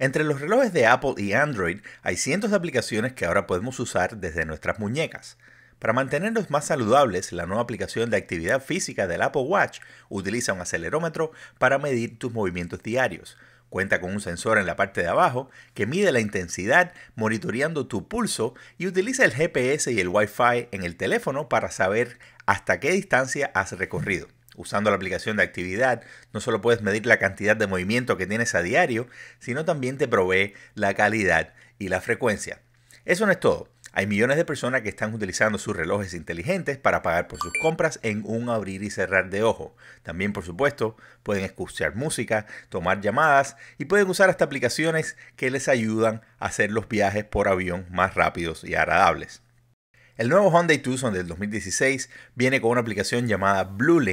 Entre los relojes de Apple y Android hay cientos de aplicaciones que ahora podemos usar desde nuestras muñecas. Para mantenernos más saludables, la nueva aplicación de actividad física del Apple Watch utiliza un acelerómetro para medir tus movimientos diarios. Cuenta con un sensor en la parte de abajo que mide la intensidad monitoreando tu pulso y utiliza el GPS y el Wi-Fi en el teléfono para saber hasta qué distancia has recorrido usando la aplicación de actividad, no solo puedes medir la cantidad de movimiento que tienes a diario, sino también te provee la calidad y la frecuencia. Eso no es todo. Hay millones de personas que están utilizando sus relojes inteligentes para pagar por sus compras en un abrir y cerrar de ojo. También, por supuesto, pueden escuchar música, tomar llamadas y pueden usar hasta aplicaciones que les ayudan a hacer los viajes por avión más rápidos y agradables. El nuevo Hyundai Tucson del 2016 viene con una aplicación llamada Blue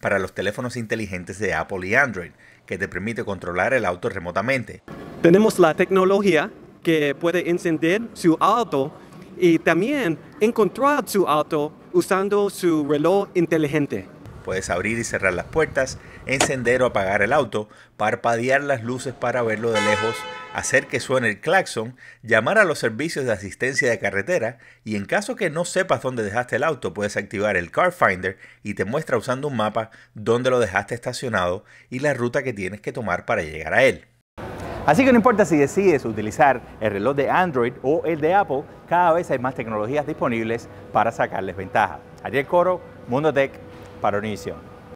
para los teléfonos inteligentes de Apple y Android, que te permite controlar el auto remotamente. Tenemos la tecnología que puede encender su auto y también encontrar su auto usando su reloj inteligente. Puedes abrir y cerrar las puertas, encender o apagar el auto, parpadear las luces para verlo de lejos, hacer que suene el claxon, llamar a los servicios de asistencia de carretera y en caso que no sepas dónde dejaste el auto puedes activar el Car Finder y te muestra usando un mapa dónde lo dejaste estacionado y la ruta que tienes que tomar para llegar a él. Así que no importa si decides utilizar el reloj de Android o el de Apple, cada vez hay más tecnologías disponibles para sacarles ventaja. Ariel Coro, Mundo Tech, Paronicio.